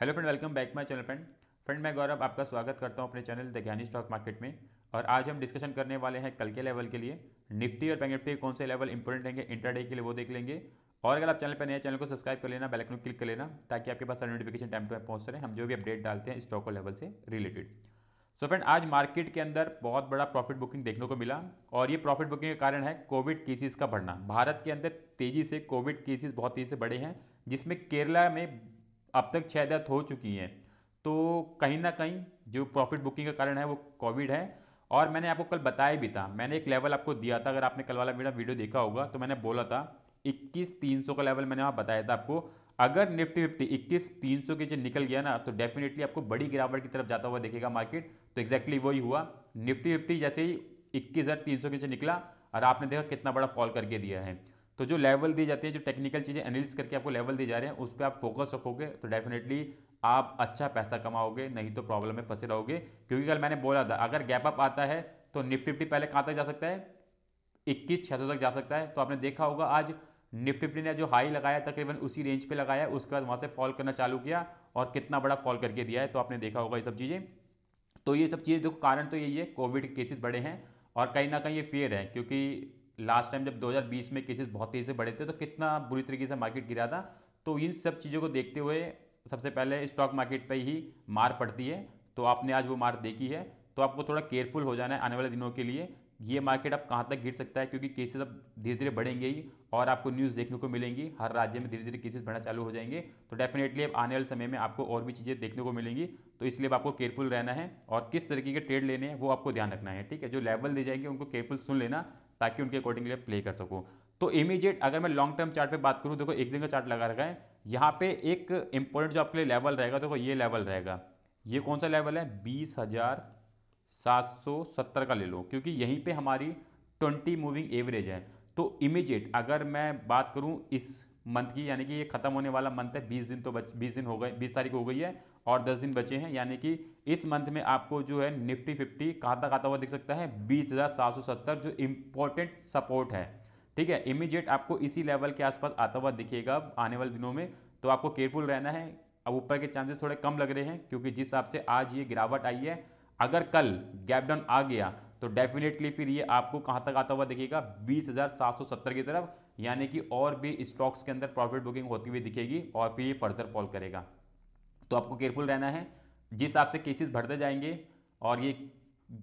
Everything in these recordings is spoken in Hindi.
hello friend welcome back my channel friend friend मैं गौरव आपका स्वागत करता हूं अपने channel the Gyani stock market में और आज हम डिस्कशन करने वाले हैं कल के लेवल के लिए निफ्टी और बैंक निफ्टी के कौन से लेवल इंपॉर्टेंट रहेंगे इंटरडे के लिए वो देख लेंगे और अगर आप चैनल पर नए चैनल को सब्सक्राइब कर लेना बेलकन क्लिक कर लेना ताकि आपके पास नोटिफिकेशन टाइम टू पहुँच सकें हम जो भी अपडेट डालते हैं स्टॉक लेवल से रिलेटेड सो फ्रेंड आज मार्केट के अंदर बहुत बड़ा प्रॉफिट बुकिंग देखने को मिला और ये प्रॉफिट बुकिंग का कारण है कोविड केसेस का बढ़ना भारत के अंदर तेज़ी से कोविड केसेस बहुत तेज़ी से बढ़े हैं जिसमें केरला में अब तक छः डेथ हो चुकी हैं तो कहीं ना कहीं जो प्रॉफिट बुकिंग का कारण है वो कोविड है और मैंने आपको कल बताया भी था मैंने एक लेवल आपको दिया था अगर आपने कल वाला मेरा वीडियो देखा होगा तो मैंने बोला था इक्कीस तीन सौ का लेवल मैंने वहाँ बताया था आपको अगर निफ्टी फिफ्टी इक्कीस तीन सौ के जो निकल गया ना तो डेफिनेटली आपको बड़ी गिरावट की तरफ जाता हुआ देखेगा मार्केट तो एक्जैक्टली वही हुआ निफ्टी फिफ्टी जैसे ही इक्कीस हज़ार तीन सौ के जो निकला और आपने देखा कितना बड़ा फॉल करके दिया है तो जो लेवल दी जाती है जो टेक्निकल चीज़ें एनालिस करके आपको लेवल दी जा रहे हैं उस पर आप फोकस रखोगे तो डेफिनेटली आप अच्छा पैसा कमाओगे नहीं तो प्रॉब्लम में फंसे रहोगे क्योंकि कल मैंने बोला था अगर गैप अप आता है तो निफ्टी फिफ्टी पहले कहाँ तक जा सकता है इक्कीस छः तक जा सकता है तो आपने देखा होगा आज निफ्टी फिफ्टी ने जो हाई लगाया तकरीबन उसी रेंज पे लगाया उसके बाद वहाँ से फॉल करना चालू किया और कितना बड़ा फॉल करके दिया है तो आपने देखा होगा ये सब चीज़ें तो ये सब चीज़ें देखो कारण तो यही है कोविड केसेस बढ़े हैं और कहीं ना कहीं ये फेयर है क्योंकि लास्ट टाइम जब 2020 में केसेस बहुत तेज़ी से बढ़े थे तो कितना बुरी तरीके से मार्केट गिरा था तो इन सब चीज़ों को देखते हुए सबसे पहले स्टॉक मार्केट पर ही मार पड़ती है तो आपने आज वो मार देखी है तो आपको थोड़ा केयरफुल हो जाना है आने वाले दिनों के लिए ये मार्केट अब कहाँ तक गिर सकता है क्योंकि केसेस अब धीरे धीरे बढ़ेंगे ही और आपको न्यूज़ देखने को मिलेंगी हर राज्य में धीरे धीरे केसेस बढ़ना चालू हो जाएंगे तो डेफिनेटली अब आने वाले समय में आपको और भी चीज़ें देखने को मिलेंगी तो इसलिए आपको केयरफुल रहना है और किस तरीके के ट्रेड लेने हैं वो आपको ध्यान रखना है ठीक है जो लेवल दे जाएंगे उनको केयरफुल सुन लेना ताकि उनके अकॉर्डिंगली प्ले कर सकूँ तो इमीजिएट अगर मैं लॉन्ग टर्म चार्ट पे बात करूँ देखो एक दिन का चार्ट लगा रखा है यहाँ पे एक इंपॉर्टेंट जो आपके लिए लेवल रहेगा देखो ये लेवल रहेगा ये कौन सा लेवल है बीस हज़ार सात सौ सत्तर का ले लो क्योंकि यहीं पे हमारी ट्वेंटी मूविंग एवरेज है तो इमीजिएट अगर मैं बात करूँ इस मंथ की यानी कि ये खत्म होने वाला मंथ है बीस दिन तो बच बीस दिन हो गए बीस तारीख हो गई है और दस दिन बचे हैं यानी कि इस मंथ में आपको जो है निफ्टी फिफ्टी कहाँ तक आता हुआ दिख सकता है बीस हज़ार सात सौ सत्तर जो इम्पोर्टेंट सपोर्ट है ठीक है इमीजिएट आपको इसी लेवल के आसपास आता हुआ दिखेगा आने वाले दिनों में तो आपको केयरफुल रहना है अब ऊपर के चांसेस थोड़े कम लग रहे हैं क्योंकि जिस हिसाब से आज ये गिरावट आई है अगर कल गैप डाउन आ गया तो डेफिनेटली फिर ये आपको कहाँ तक आता हुआ दिखेगा 20,770 की तरफ यानी कि और भी स्टॉक्स के अंदर प्रॉफिट बुकिंग होती हुई दिखेगी और फिर ये फर्दर फॉल करेगा तो आपको केयरफुल रहना है जिस हिसाब से केसेस बढ़ते जाएंगे और ये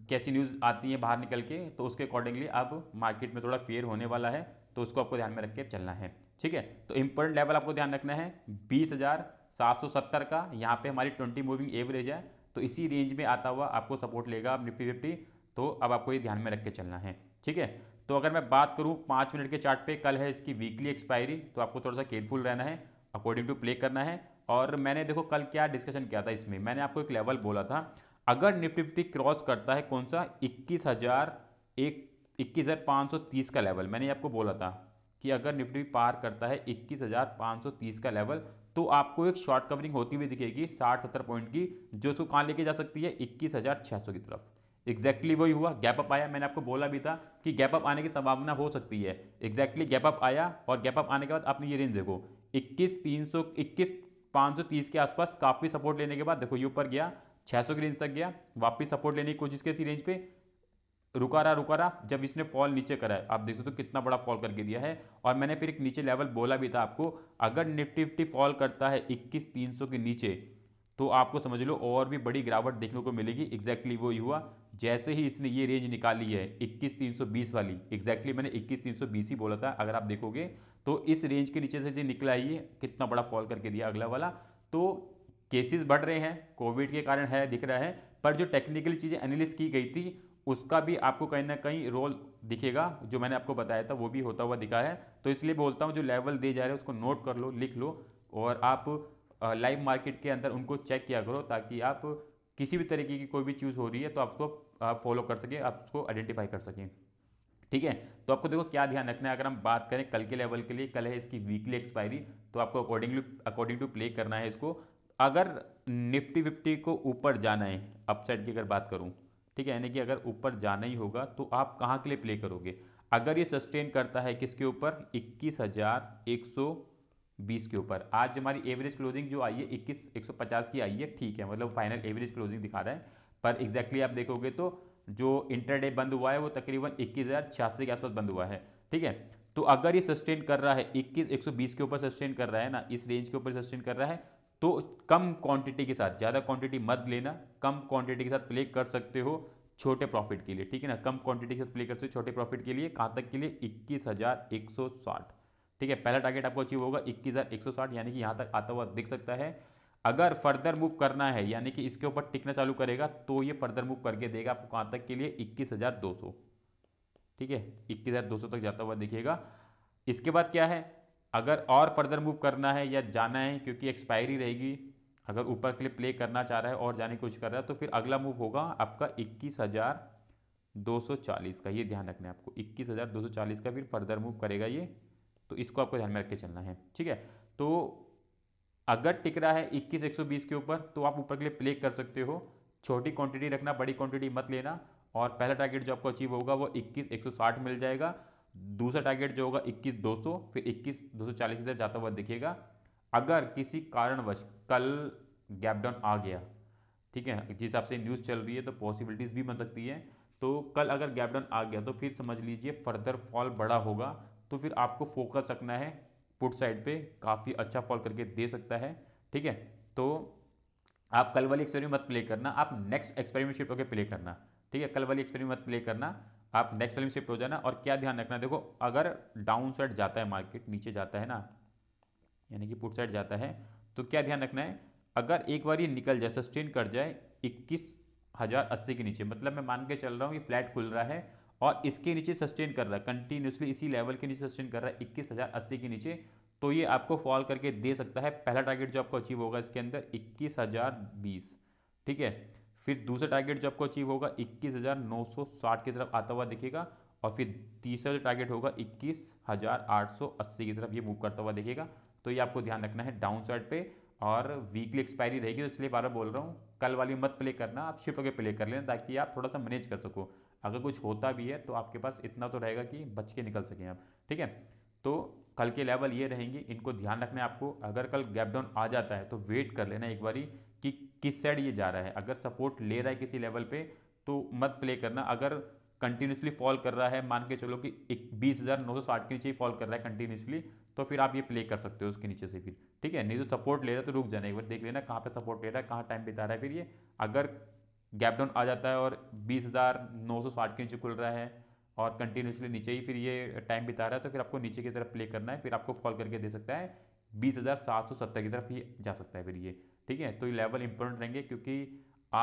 कैसी न्यूज़ आती है बाहर निकल के तो उसके अकॉर्डिंगली अब मार्केट में थोड़ा फेयर होने वाला है तो उसको आपको ध्यान में रख के चलना है ठीक है तो इम्पोर्टेंट लेवल आपको ध्यान रखना है बीस हज़ार सात सौ सत्तर का यहाँ पे हमारी ट्वेंटी मूविंग एवरेज है तो इसी रेंज में आता हुआ आपको सपोर्ट लेगा निफ्टी फिफ्टी तो अब आपको ये ध्यान में रख के चलना है ठीक है तो अगर मैं बात करूँ पाँच मिनट के चार्ट पे कल है इसकी वीकली एक्सपायरी तो आपको थोड़ा सा केयरफुल रहना है अकॉर्डिंग टू प्ले करना है और मैंने देखो कल क्या डिस्कशन किया था इसमें मैंने आपको एक लेवल बोला था अगर निफ्टी फिफ्टी क्रॉस करता है कौन सा इक्कीस हज़ार एक इक्कीस हज़ार पाँच सौ तीस का लेवल मैंने आपको बोला था कि अगर निफ्टी पार करता है इक्कीस हज़ार पाँच सौ तीस का लेवल तो आपको एक शॉर्ट कवरिंग होती हुई दिखेगी साठ सत्तर पॉइंट की जो उसको कहाँ लेके जा सकती है इक्कीस हज़ार छः सौ की तरफ एग्जैक्टली exactly वही हुआ गैप अप आया मैंने आपको बोला भी था कि गैप अप आने की संभावना हो सकती है एग्जैक्टली गैप अप आया और गैप अप आने के बाद आपने ये रेंज देखो इक्कीस तीन सौ इक्कीस 530 के आसपास काफ़ी सपोर्ट लेने के बाद देखो ये ऊपर गया 600 की रेंज तक गया वापस सपोर्ट लेने की कोशिश की इसी रेंज पे रुका रहा रुका रहा जब इसने फॉल नीचे करा है आप देख सकते हो तो कितना बड़ा फॉल करके दिया है और मैंने फिर एक नीचे लेवल बोला भी था आपको अगर निफ्टी फिफ्टी फॉल करता है इक्कीस तीन सौ के नीचे तो आपको समझ लो और भी बड़ी गिरावट देखने को मिलेगी एग्जैक्टली वो हुआ जैसे ही इसने ये रेंज निकाली है इक्कीस वाली एग्जैक्टली मैंने इक्कीस ही बोला था अगर आप देखोगे तो इस रेंज के नीचे से जी निकला ये कितना बड़ा फॉल करके दिया अगला वाला तो केसेस बढ़ रहे हैं कोविड के कारण है दिख रहा है पर जो टेक्निकली चीज़ें एनालिस की गई थी उसका भी आपको कहीं ना कहीं रोल दिखेगा जो मैंने आपको बताया था वो भी होता हुआ दिखा है तो इसलिए बोलता हूँ जो लेवल दे जा रहे हैं उसको नोट कर लो लिख लो और आप लाइव मार्केट के अंदर उनको चेक किया करो ताकि आप किसी भी तरीके की कोई भी चीज़ हो रही है तो आपको आप फॉलो कर सकें आप उसको आइडेंटिफाई कर सकें ठीक है तो आपको देखो क्या ध्यान रखना है अगर हम बात करें कल के लेवल के लिए कल है इसकी वीकली एक्सपायरी तो आपको अकॉर्डिंगली अकॉर्डिंग टू प्ले करना है इसको अगर निफ्टी फिफ्टी को ऊपर जाना है अपसाइड की अगर बात करूँ ठीक है यानी कि अगर ऊपर जाना ही होगा तो आप कहाँ के लिए प्ले करोगे अगर ये सस्टेन करता है किसके ऊपर इक्कीस हज़ार एक सौ बीस के ऊपर आज हमारी एवरेज क्लोजिंग जो आई है इक्कीस एक सौ पचास की आई है ठीक है मतलब फाइनल एवरेज क्लोजिंग दिखा रहा है पर एग्जैक्टली exactly आप देखोगे तो जो इंटरडे बंद हुआ है वो तकरीबन इक्कीस हज़ार छियासी के आसपास बंद हुआ है ठीक है तो अगर ये सस्टेन कर रहा है इक्कीस एक सौ बीस के ऊपर सस्टेन कर रहा है ना इस रेंज के ऊपर सस्टेन कर रहा है तो कम क्वांटिटी के साथ ज़्यादा क्वांटिटी मत लेना कम क्वांटिटी के साथ प्ले कर सकते हो छोटे प्रॉफिट के लिए ठीक है ना कम क्वांटिटी के साथ प्ले कर सकते हो छोटे प्रॉफिट के लिए कहाँ तक के लिए इक्कीस हज़ार एक सौ साठ ठीक है पहला टारगेट आपको अचीव होगा इक्कीस हज़ार एक सौ साठ यानी कि यहाँ तक आता हुआ दिख सकता है अगर फर्दर मूव करना है यानी कि इसके ऊपर टिकना चालू करेगा तो ये फर्दर मूव करके देगा आपको कहाँ तक के लिए इक्कीस हज़ार दो सौ ठीक है इक्कीस हज़ार दो सौ तक जाता हुआ दिखेगा इसके बाद क्या है अगर और फर्दर मूव करना है या जाना है क्योंकि एक्सपायरी रहेगी अगर ऊपर के लिए प्ले करना चाह रहा है और जाने की कोशिश कर रहा है तो फिर अगला मूव होगा आपका इक्कीस हज़ार दो सौ चालीस का ये ध्यान रखना है आपको इक्कीस हज़ार दो सौ चालीस का फिर फर्दर मूव करेगा ये तो इसको आपको ध्यान में रख के चलना है ठीक है तो अगर टिक रहा है इक्कीस एक के ऊपर तो आप ऊपर के लिए प्ले कर सकते हो छोटी क्वांटिटी रखना बड़ी क्वांटिटी मत लेना और पहला टारगेट जो आपको अचीव होगा वो 21 160 मिल जाएगा दूसरा टारगेट जो होगा 21 200 फिर 21 240 इधर जाता हुआ दिखेगा अगर किसी कारणवश कल गैप डाउन आ गया ठीक है जिस हिसाब से न्यूज़ चल रही है तो पॉसिबिलिटीज़ भी बन सकती है तो कल अगर गैप डाउन आ गया तो फिर समझ लीजिए फर्दर फॉल बड़ा होगा तो फिर आपको फोकस रखना है पुट साइड पे काफ़ी अच्छा फॉल करके दे सकता है ठीक है तो आप कल वाली एक्सपेरिमेंट मत प्ले करना आप नेक्स्ट एक्सपेरिमेंट शिफ्ट होकर प्ले करना ठीक है कल वाली एक्सपेरिमेंट मत प्ले करना आप नेक्स्ट वाली शिफ्ट हो जाना और क्या ध्यान रखना देखो अगर डाउन साइड जाता है मार्केट नीचे जाता है ना यानी कि पुट साइड जाता है तो क्या ध्यान रखना है अगर एक बार ये निकल जाए सस्टेन कर जाए इक्कीस हज़ार अस्सी के नीचे मतलब मैं मान के चल रहा हूँ ये फ्लैट खुल रहा है और इसके नीचे सस्टेन कर रहा है कंटिन्यूसली इसी लेवल के नीचे सस्टेन कर रहा है इक्कीस हज़ार अस्सी के नीचे तो ये आपको फॉल करके दे सकता है पहला टारगेट जो आपको अचीव होगा इसके अंदर इक्कीस हज़ार बीस ठीक है फिर दूसरा टारगेट जो आपको अचीव होगा इक्कीस हज़ार नौ सौ साठ की तरफ आता हुआ दिखेगा और फिर तीसरा जो टारगेट होगा इक्कीस हज़ार आठ सौ अस्सी की तरफ ये मूव करता हुआ देखेगा तो ये आपको ध्यान रखना है डाउन साइड पे और वीकली एक्सपायरी रहेगी तो इसलिए बार बोल रहा हूँ कल वाली मत प्ले करना आप शिफ्ट होकर प्ले कर लेना ताकि आप थोड़ा सा मैनेज कर सको अगर कुछ होता भी है तो आपके पास इतना तो रहेगा कि बच के निकल सकें आप ठीक है तो कल के लेवल ये रहेंगे इनको ध्यान रखना है आपको अगर कल गैप डाउन आ जाता है तो वेट कर लेना एक बारी कि किस साइड ये जा रहा है अगर सपोर्ट ले रहा है किसी लेवल पे तो मत प्ले करना अगर कंटिन्यूसली फॉल कर रहा है मान के चलो कि एक बीस हज़ार नौ सौ साठ के नीचे ही फॉल कर रहा है कंटिन्यूसली तो फिर आप ये प्ले कर सकते हो उसके नीचे से फिर ठीक है नहीं तो सपोर्ट ले रहा है तो रुक जाना एक बार देख लेना कहाँ पे सपोर्ट ले रहा है कहाँ टाइम बिता रहा है फिर ये अगर गैप डाउन आ जाता है और 20,960 के नीचे खुल रहा है और कंटिन्यूसली नीचे ही फिर ये टाइम बिता रहा है तो फिर आपको नीचे की तरफ प्ले करना है फिर आपको फॉल करके दे सकता है 20,770 की तरफ ही जा सकता है फिर ये ठीक है तो ये लेवल इंपॉर्टेंट रहेंगे क्योंकि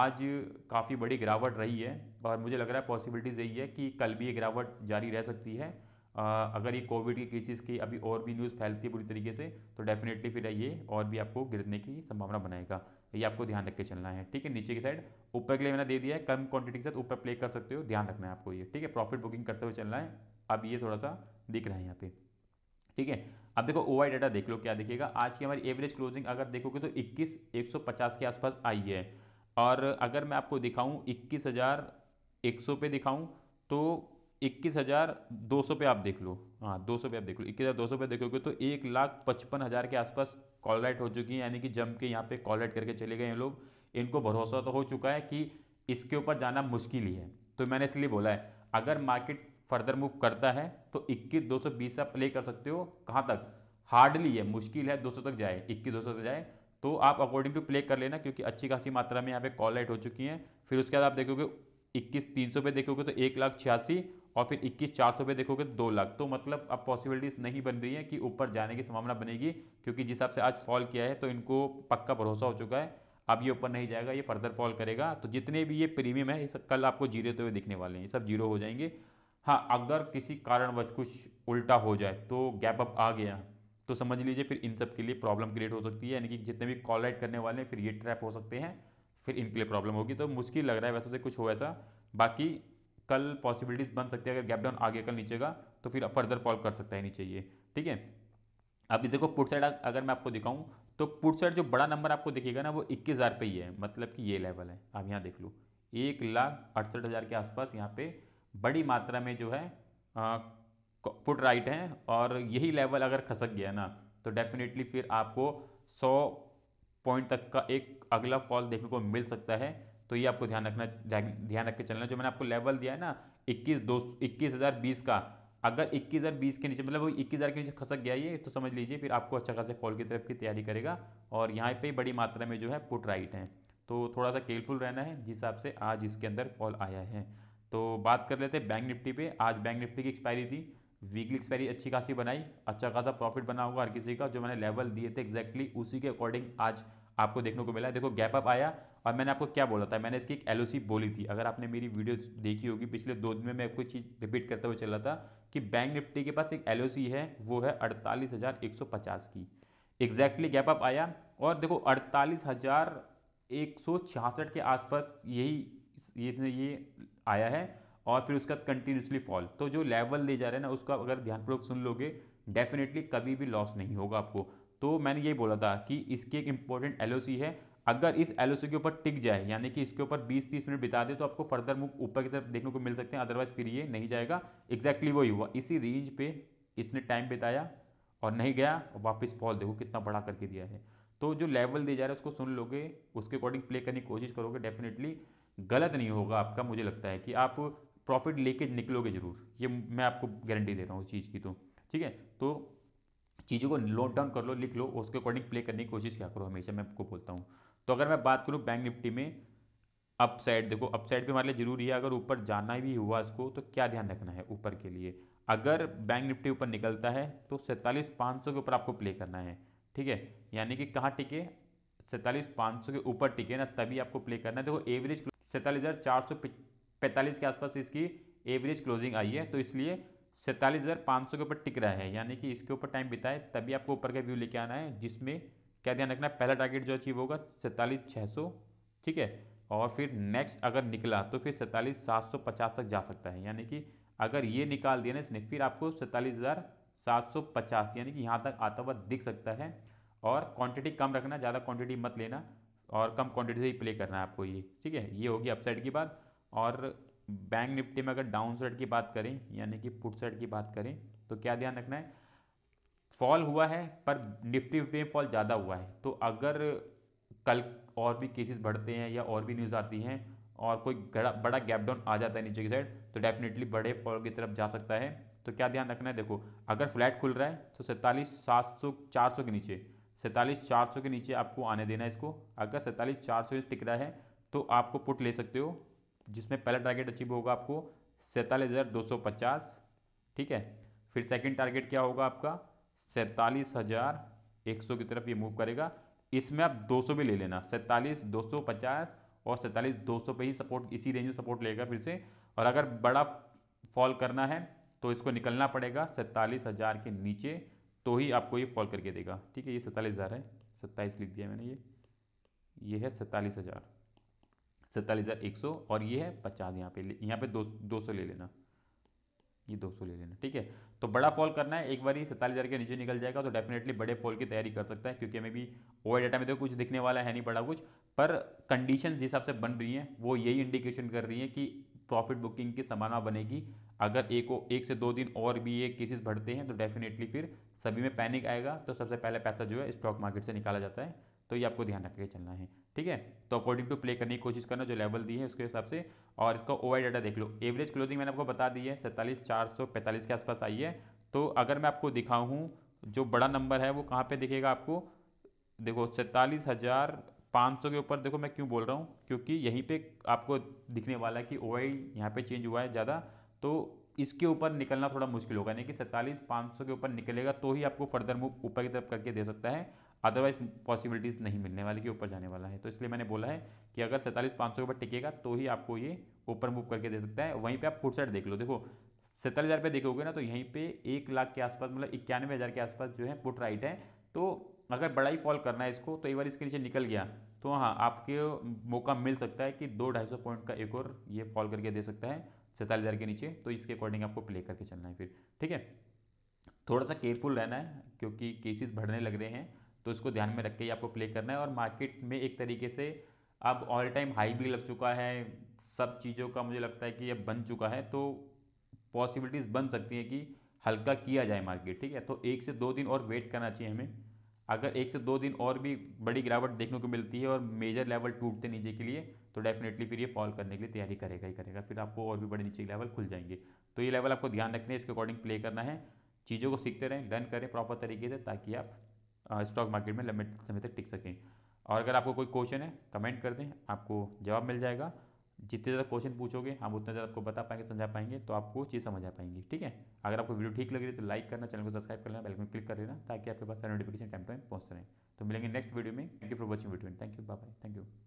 आज काफ़ी बड़ी गिरावट रही है और मुझे लग रहा है पॉसिबिलिटीज़ यही है कि कल भी ये गिरावट जारी रह सकती है अगर ये कोविड की केसेस की अभी और भी न्यूज़ फैलती है पूरी तरीके से तो डेफिनेटली फिर ये और भी आपको गिरने की संभावना बनाएगा ये आपको ध्यान रख के चलना है ठीक है नीचे की साइड ऊपर के लिए मैंने दे दिया है कम क्वांटिटी के साथ ऊपर प्ले कर सकते हो ध्यान रखना है आपको ये ठीक है प्रॉफिट बुकिंग करते हुए चलना है अब ये थोड़ा सा दिख रहा है यहाँ पे ठीक है अब देखो ओ डाटा देख लो क्या दिखेगा आज की हमारी एवरेज क्लोजिंग अगर देखोगे तो इक्कीस 150 के आसपास आई है और अगर मैं आपको दिखाऊँ इक्कीस हज़ार पे दिखाऊँ तो इक्कीस हज़ार दो सौ पे आप देख लो हाँ दो सौ पे आप देख लो इक्कीस हज़ार दो सौ पे देखोगे तो एक लाख पचपन हज़ार के आसपास कॉल राइट हो चुकी है यानी कि जम के यहाँ पे कॉल राइट करके चले गए हैं लोग इनको भरोसा तो हो चुका है कि इसके ऊपर जाना मुश्किल ही है तो मैंने इसलिए बोला है अगर मार्केट फर्दर मूव करता है तो इक्कीस दो सौ बीस आप प्ले कर सकते हो कहाँ तक हार्डली है मुश्किल है दो सौ तक जाए इक्कीस दो सौ तक जाए तो आप अकॉर्डिंग टू प्ले कर लेना क्योंकि अच्छी खासी मात्रा में यहाँ पे कॉल लाइट हो चुकी है फिर उसके बाद आप देखोगे इक्कीस तीन सौ पे देखोगे तो एक लाख छियासी और फिर इक्कीस चार सौ पे देखोगे दो लाख तो मतलब अब पॉसिबिलिटीज़ नहीं बन रही है कि ऊपर जाने की संभावना बनेगी क्योंकि जिस हिसाब से आज फॉल किया है तो इनको पक्का भरोसा हो चुका है अब ये ऊपर नहीं जाएगा ये फर्दर फॉल करेगा तो जितने भी ये प्रीमियम है ये सब कल आपको जीरोते तो हुए दिखने वाले हैं ये सब जीरो हो जाएंगे हाँ अगर किसी कारणवश कुछ उल्टा हो जाए तो गैप अप आ गया तो समझ लीजिए फिर इन सब के लिए प्रॉब्लम क्रिएट हो सकती है यानी कि जितने भी कॉल राइट करने वाले हैं फिर ये ट्रैप हो सकते हैं फिर इनके लिए प्रॉब्लम होगी तो मुश्किल लग रहा है वैसे तो कुछ हो ऐसा बाकी कल पॉसिबिलिटीज़ बन सकती है अगर गैप डाउन आगे कल नीचे का तो फिर फर्दर फॉल कर सकता है नीचे ये ठीक है अब देखो पुट साइड अगर मैं आपको दिखाऊं तो पुट साइड जो बड़ा नंबर आपको दिखेगा ना वो इक्कीस हज़ार पे ही है मतलब कि ये लेवल है आप यहाँ देख लो एक लाख अड़सठ हज़ार के आसपास यहाँ पे बड़ी मात्रा में जो है पुट राइट है और यही लेवल अगर खसक गया ना तो डेफिनेटली फिर आपको सौ पॉइंट तक का एक अगला फॉल देखने को मिल सकता है तो ये आपको ध्यान रखना ध्यान रख के चलना जो मैंने आपको लेवल दिया है ना इक्कीस दो इक्कीस हज़ार बीस का अगर इक्कीस हज़ार बीस के नीचे मतलब वो इक्कीस हज़ार के नीचे खसक गया ये तो समझ लीजिए फिर आपको अच्छा खासा फॉल की तरफ की तैयारी करेगा और यहाँ पे बड़ी मात्रा में जो है पुट राइट है तो थोड़ा सा केयरफुल रहना है जिस हिसाब से आज इसके अंदर फॉल आया है तो बात कर लेते हैं बैंक निफ्टी पे आज बैंक निफ्टी की एक्सपायरी थी वीकली एक्सपायरी अच्छी खासी बनाई अच्छा खासा प्रॉफिट बना होगा हर किसी का जो मैंने लेवल दिए थे एक्जैक्टली उसी के अकॉर्डिंग आज आपको देखने को मिला है देखो गैप अप आया और मैंने आपको क्या बोला था मैंने इसकी एक एलओसी बोली थी अगर आपने मेरी वीडियो देखी होगी पिछले दो दिन में मैं कोई चीज़ रिपीट करते हुए चला था कि बैंक निफ्टी के पास एक एलओसी है वो है अड़तालीस हज़ार एक सौ पचास की एग्जैक्टली गैप अप आया और देखो अड़तालीस हज़ार एक सौ छियासठ के आसपास यही ये ये आया है और फिर उसका कंटिन्यूसली फॉल तो जो लेवल ले जा रहे हैं ना उसका अगर ध्यानपूर्वक सुन लोगे डेफिनेटली कभी भी लॉस नहीं होगा आपको तो मैंने ये बोला था कि इसकी एक इम्पॉर्टेंट एल है अगर इस एल के ऊपर टिक जाए यानी कि इसके ऊपर 20-30 मिनट बिता दे तो आपको फर्दर मूव ऊपर की तरफ देखने को मिल सकते हैं अदरवाइज फिर ये नहीं जाएगा एग्जैक्टली वही हुआ इसी रेंज पे इसने टाइम बिताया और नहीं गया और वापस फॉल देखो कितना बड़ा करके दिया है तो जो लेवल दिया जा रहा है उसको सुन लोगे उसके अकॉर्डिंग प्ले करने की कोशिश करोगे डेफिनेटली गलत नहीं होगा आपका मुझे लगता है कि आप प्रॉफिट लेके निकलोगे जरूर ये मैं आपको गारंटी दे रहा हूँ उस चीज़ की तो ठीक है तो चीज़ों को नोट डाउन कर लो लिख लो उसके अकॉर्डिंग प्ले करने की कोशिश क्या करो हमेशा मैं आपको बोलता हूँ तो अगर मैं बात करूँ बैंक निफ्टी में अपसाइड देखो अपसाइड भी हमारे लिए जरूरी है अगर ऊपर जाना भी हुआ इसको तो क्या ध्यान रखना है ऊपर के लिए अगर बैंक निफ्टी ऊपर निकलता है तो सैंतालीस पाँच सौ के ऊपर आपको प्ले करना है ठीक है यानी कि कहाँ टिके सैंतालीस पाँच सौ के ऊपर टिके ना तभी आपको प्ले करना है देखो एवरेज सैंतालीस हज़ार चार सौ पैंतालीस के आसपास इसकी एवरेज क्लोजिंग आई है तो इसलिए सैंतालीस हज़ार पाँच सौ के ऊपर टिक रहा है यानी कि इसके ऊपर टाइम बिताए तभी आपको ऊपर का व्यू लेके आना है जिसमें क्या ध्यान रखना है पहला टारगेट जो अचीव होगा सैंतालीस छः सौ ठीक है और फिर नेक्स्ट अगर निकला तो फिर सैंतालीस सात सौ पचास तक जा सकता है यानी कि अगर ये निकाल दिया ना इसने फिर आपको सैंतालीस हज़ार सात सौ पचास यानी कि यहाँ तक आता हुआ दिख सकता है और क्वांटिटी कम रखना ज़्यादा क्वांटिटी मत लेना और कम क्वांटिटी से ही प्ले करना है आपको ये ठीक है ये होगी अपसाइड की बात और बैंक निफ्टी में अगर डाउन साइड की बात करें यानी कि पुट साइड की बात करें तो क्या ध्यान रखना है फॉल हुआ है पर निफ्टी निफ्टी में फॉल ज़्यादा हुआ है तो अगर कल और भी केसेस बढ़ते हैं या और भी न्यूज़ आती हैं और कोई बड़ा बड़ा गैप डाउन आ जाता है नीचे की साइड तो डेफिनेटली बड़े फॉल की तरफ जा सकता है तो क्या ध्यान रखना है देखो अगर फ्लैट खुल रहा है तो सैंतालीस सात सौ चार सौ के नीचे सैंतालीस चार सौ के नीचे आपको आने देना है इसको अगर सैंतालीस चार सौ टिक रहा है तो आपको पुट ले सकते हो जिसमें पहला टारगेट अचीव होगा आपको सैंतालीस हज़ार दो सौ पचास ठीक है फिर सेकंड टारगेट क्या होगा आपका सैंतालीस हज़ार एक सौ की तरफ ये मूव करेगा इसमें आप 200 भी ले लेना सैंतालीस दो सौ पचास और सैंतालीस दो सौ पर ही सपोर्ट इसी रेंज में सपोर्ट लेगा फिर से और अगर बड़ा फॉल करना है तो इसको निकलना पड़ेगा सैंतालीस हज़ार के नीचे तो ही आपको ये फॉल करके देगा ठीक है ये सैंतालीस हज़ार है सत्ताईस लिख दिया मैंने ये ये है सैंतालीस हज़ार सैंतालीस हज़ार एक सौ और ये है पचास यहाँ पे यहाँ पे दो दो सौ ले लेना ये दो सौ ले लेना ठीक है तो बड़ा फॉल करना है एक बार ही सैंतालीस हज़ार के नीचे निकल जाएगा तो डेफिनेटली बड़े फॉल की तैयारी कर सकता है क्योंकि हमें भी ओवर डाटा में तो कुछ दिखने वाला है नहीं बड़ा कुछ पर कंडीशन जिस हिसाब से बन रही हैं वो यही इंडिकेशन कर रही हैं कि प्रॉफिट बुकिंग की संभावना बनेगी अगर एक एक से दो दिन और भी ये केसेस बढ़ते हैं तो डेफिनेटली फिर सभी में पैनिक आएगा तो सबसे पहले पैसा जो है स्टॉक मार्केट से निकाला जाता है तो ये आपको ध्यान रख के चलना है ठीक है तो अकॉर्डिंग टू प्ले करने की कोशिश करना जो लेवल दी है उसके हिसाब से और इसका ओवाई डाटा देख लो एवरेज क्लोजिंग मैंने आपको बता दी है सैंतालीस चार सौ पैंतालीस के आसपास आई है तो अगर मैं आपको दिखाऊँ जो बड़ा नंबर है वो कहाँ पर दिखेगा आपको देखो सैंतालीस हज़ार पाँच सौ के ऊपर देखो मैं क्यों बोल रहा हूँ क्योंकि यहीं पे आपको दिखने वाला है कि ओ आई यहाँ पर चेंज हुआ है ज़्यादा तो इसके ऊपर निकलना थोड़ा मुश्किल होगा यानी कि सैंतालीस पाँच सौ के ऊपर निकलेगा तो ही आपको फर्दर मूव ऊपर की तरफ करके दे सकता है अदरवाइज पॉसिबिलिटीज़ नहीं मिलने वाली कि ऊपर जाने वाला है तो इसलिए मैंने बोला है कि अगर सैंतालीस पाँच सौ ऊपर टिकेगा तो ही आपको ये ऊपर मूव करके दे सकता है वहीं पे आप पुट साइड देख लो देखो सैंतालीस हज़ार रुपये देखोगे ना तो यहीं पे एक लाख के आसपास मतलब इक्यानवे हज़ार के आसपास जो है पुट राइट है तो अगर बड़ा ही फॉल करना है इसको तो एक बार इसके नीचे निकल गया तो हाँ आपके मौका मिल सकता है कि दो ढाई सौ पॉइंट का एक और ये फॉल करके दे सकता है सैंतालीस हज़ार के नीचे तो इसके अकॉर्डिंग आपको प्ले करके चलना है फिर ठीक है थोड़ा सा केयरफुल रहना है क्योंकि केसेस बढ़ने लग रहे हैं तो इसको ध्यान में रख के ही आपको प्ले करना है और मार्केट में एक तरीके से अब ऑल टाइम हाई भी लग चुका है सब चीज़ों का मुझे लगता है कि अब बन चुका है तो पॉसिबिलिटीज़ बन सकती हैं कि हल्का किया जाए मार्केट ठीक है तो एक से दो दिन और वेट करना चाहिए हमें अगर एक से दो दिन और भी बड़ी गिरावट देखने को मिलती है और मेजर लेवल टूटते नीचे के लिए तो डेफिनेटली फिर ये फॉल करने के लिए तैयारी करेगा ही करेगा फिर आपको और भी बड़े नीचे लेवल खुल जाएंगे तो ये लेवल आपको ध्यान रखना है इसके अकॉर्डिंग प्ले करना है चीज़ों को सीखते रहें लर्न करें प्रॉपर तरीके से ताकि आप स्टॉक मार्केट में लंबे समय तक टिक सकें और अगर आपको कोई क्वेश्चन है कमेंट कर दें आपको जवाब मिल जाएगा जितने ज़्यादा क्वेश्चन पूछोगे हम उतना ज़्यादा आपको बता पाएंगे समझा पाएंगे तो आपको चीज़ समझ आ पाएंगी ठीक है अगर आपको वीडियो ठीक लग रही है तो लाइक करना चैनल को सब्सक्राइब कर लेना बेल क्लिक कर लेना ताकि आपके पास नोटिफिकेशन टाइम टाइम पहुंचते रहें तो मिलेंगे नेक्स्ट वीडियो में thank you for watching video thank you bye thank you